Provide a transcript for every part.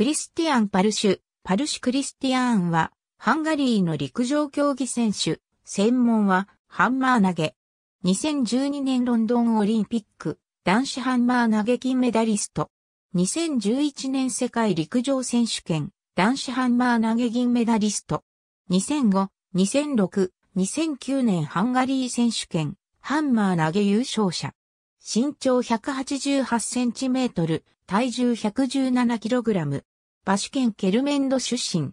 クリスティアン・パルシュ、パルシュ・クリスティアーンは、ハンガリーの陸上競技選手、専門は、ハンマー投げ。2012年ロンドンオリンピック、男子ハンマー投げ金メダリスト。2011年世界陸上選手権、男子ハンマー投げ銀メダリスト。2005、2006、2009年ハンガリー選手権、ハンマー投げ優勝者。身長188センチメートル、体重 117kg。馬主ュケルメンド出身。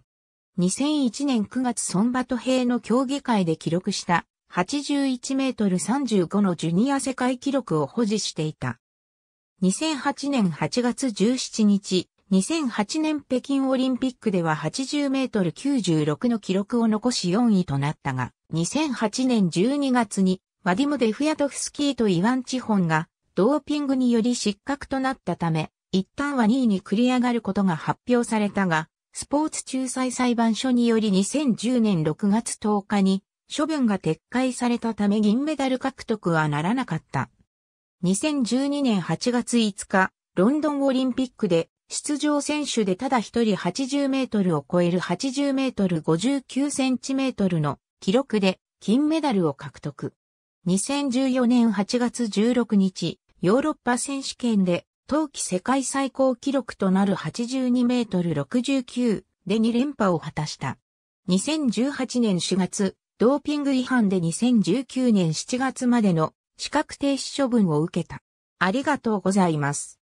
2001年9月ソンバト兵の競技会で記録した81メートル35のジュニア世界記録を保持していた。2008年8月17日、2008年北京オリンピックでは80メートル96の記録を残し4位となったが、2008年12月にワディム・デフヤトフスキーとイワン・チホンがドーピングにより失格となったため、一旦は2位に繰り上がることが発表されたが、スポーツ仲裁裁判所により2010年6月10日に処分が撤回されたため銀メダル獲得はならなかった。2012年8月5日、ロンドンオリンピックで出場選手でただ一人80メートルを超える80メートル59センチメートルの記録で金メダルを獲得。2014年8月16日、ヨーロッパ選手権で冬季世界最高記録となる82メートル69で2連覇を果たした。2018年4月、ドーピング違反で2019年7月までの資格停止処分を受けた。ありがとうございます。